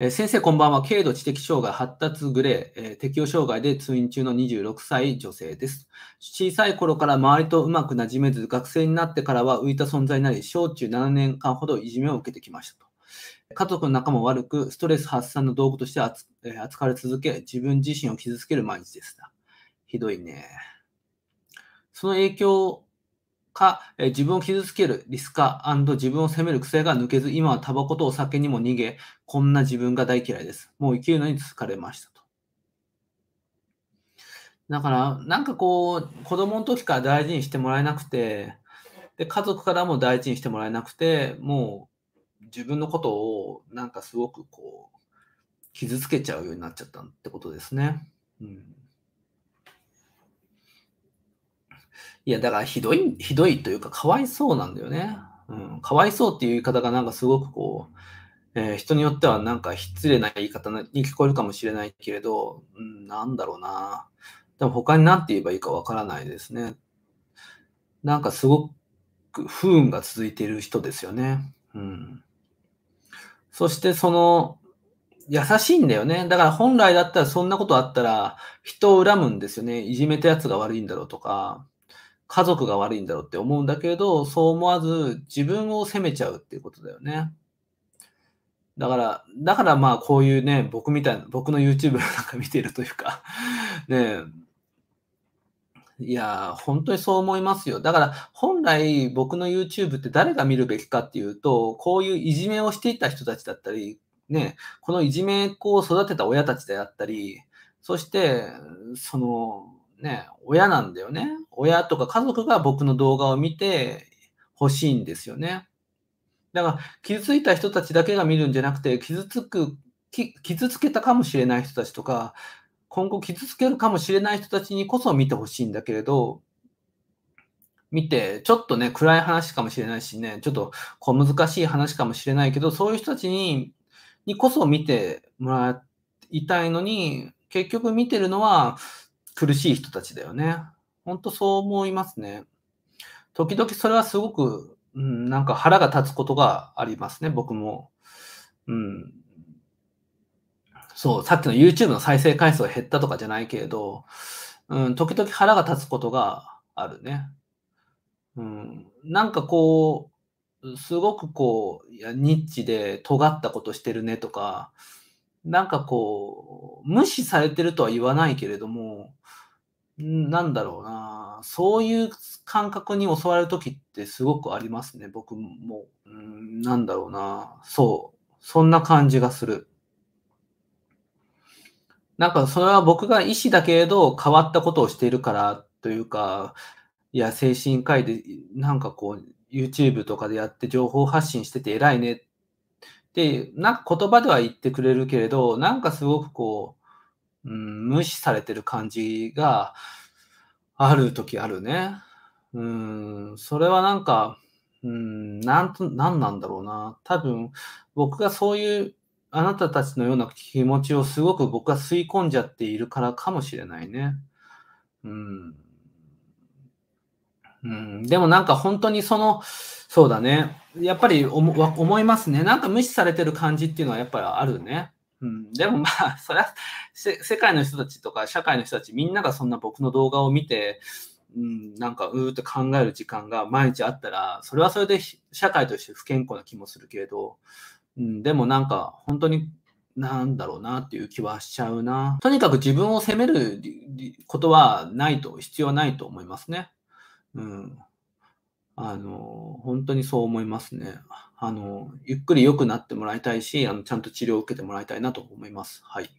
先生、こんばんは。軽度知的障害発達グレー、ー、適応障害で通院中の26歳女性です。小さい頃から周りとうまくなじめず、学生になってからは浮いた存在になり、小中7年間ほどいじめを受けてきましたと。家族の仲も悪く、ストレス発散の道具として扱われ続け、自分自身を傷つける毎日でした。ひどいね。その影響か、え自分を傷つけるリスカ自分を責める癖が抜けず、今はタバコとお酒にも逃げ、こんな自分が大嫌いです。もう生きるのに疲れましたと。だから、なんかこう、子供の時から大事にしてもらえなくて、で家族からも大事にしてもらえなくて、もう自分のことをなんかすごくこう、傷つけちゃうようになっちゃったってことですね。うんいや、だからひどい、ひどいというか、かわいそうなんだよね。うん、かわいそうっていう言い方がなんかすごくこう、えー、人によってはなんか失礼な言い方に聞こえるかもしれないけれど、うん、なんだろうな。でも他に何て言えばいいかわからないですね。なんかすごく不運が続いている人ですよね。うん。そしてその、優しいんだよね。だから本来だったらそんなことあったら人を恨むんですよね。いじめたやつが悪いんだろうとか、家族が悪いんだろうって思うんだけど、そう思わず自分を責めちゃうっていうことだよね。だから、だからまあこういうね、僕みたいな、僕の YouTube なんか見てるというか ねいや、本当にそう思いますよ。だから、本来僕の YouTube って誰が見るべきかっていうと、こういういじめをしていた人たちだったり、ね、このいじめを育てた親たちであったり、そして、その、ね、親なんだよね。親とか家族が僕の動画を見て欲しいんですよね。だから、傷ついた人たちだけが見るんじゃなくて、傷つく、傷つけたかもしれない人たちとか、今後傷つけるかもしれない人たちにこそ見てほしいんだけれど、見て、ちょっとね、暗い話かもしれないしね、ちょっと小難しい話かもしれないけど、そういう人たちににこそ見てもらいたいのに、結局見てるのは、苦しい人たちだよね。ほんとそう思いますね。時々それはすごく、うん、なんか腹が立つことがありますね、僕も。うん。そう、さっきの YouTube の再生回数が減ったとかじゃないけれど、うん、時々腹が立つことがあるね。うん、なんかこう、すごくこう、いやニッチで尖ったことしてるねとか、なんかこう、無視されてるとは言わないけれども、なんだろうな、そういう感覚に襲われる時ってすごくありますね、僕も。なんだろうな、そう、そんな感じがする。なんかそれは僕が医師だけれど変わったことをしているからというか、いや、精神科医でなんかこう、YouTube とかでやって情報発信してて偉いねで、なんか言葉では言ってくれるけれど、なんかすごくこう、うん、無視されてる感じがある時あるね。うん、それはなんか、うん、なんと、なんなんだろうな。多分、僕がそういうあなたたちのような気持ちをすごく僕は吸い込んじゃっているからかもしれないね。うん。うん、でもなんか本当にその、そうだね。やっぱり思いますね。なんか無視されてる感じっていうのはやっぱりあるね。うん、でもまあ、そりゃ、世界の人たちとか社会の人たちみんながそんな僕の動画を見て、うん、なんかうーって考える時間が毎日あったら、それはそれで社会として不健康な気もするけれど、うん、でもなんか本当になんだろうなっていう気はしちゃうな。とにかく自分を責めることはないと、必要ないと思いますね。うん。あの、本当にそう思いますね。あの、ゆっくり良くなってもらいたいし、あのちゃんと治療を受けてもらいたいなと思います。はい。